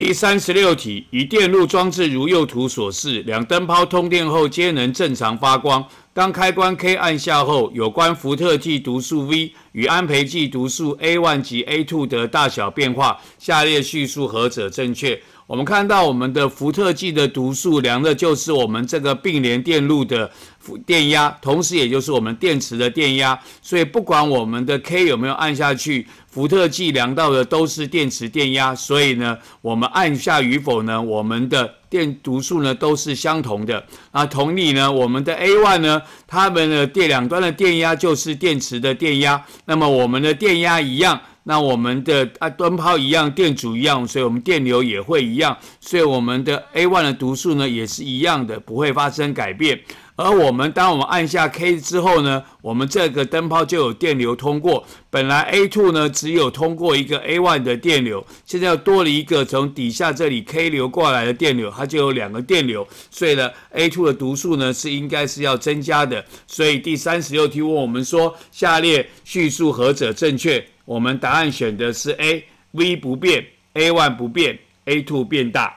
第三十六题，以电路装置如右图所示，两灯泡通电后皆能正常发光。当开关 K 按下后，有关伏特计读数 V 与安培计读数 A one 及 A two 的大小变化，下列叙述何者正确？我们看到我们的伏特计的读数量的就是我们这个并联电路的电压，同时也就是我们电池的电压。所以不管我们的 K 有没有按下去，伏特计量到的都是电池电压。所以呢，我们按下与否呢，我们的电读数呢都是相同的啊，同理呢，我们的 a one 呢，它们的电两端的电压就是电池的电压，那么我们的电压一样。那我们的啊灯泡一样，电阻一样，所以我们电流也会一样，所以我们的 A one 的读数呢也是一样的，不会发生改变。而我们当我们按下 K 之后呢，我们这个灯泡就有电流通过。本来 A two 呢只有通过一个 A one 的电流，现在又多了一个从底下这里 K 流过来的电流，它就有两个电流。所以呢，A two 的读数呢是应该是要增加的。所以第三十六题问我们说，下列叙述何者正确？我们答案选的是 A，v 不变，a one 不变，a two 变大。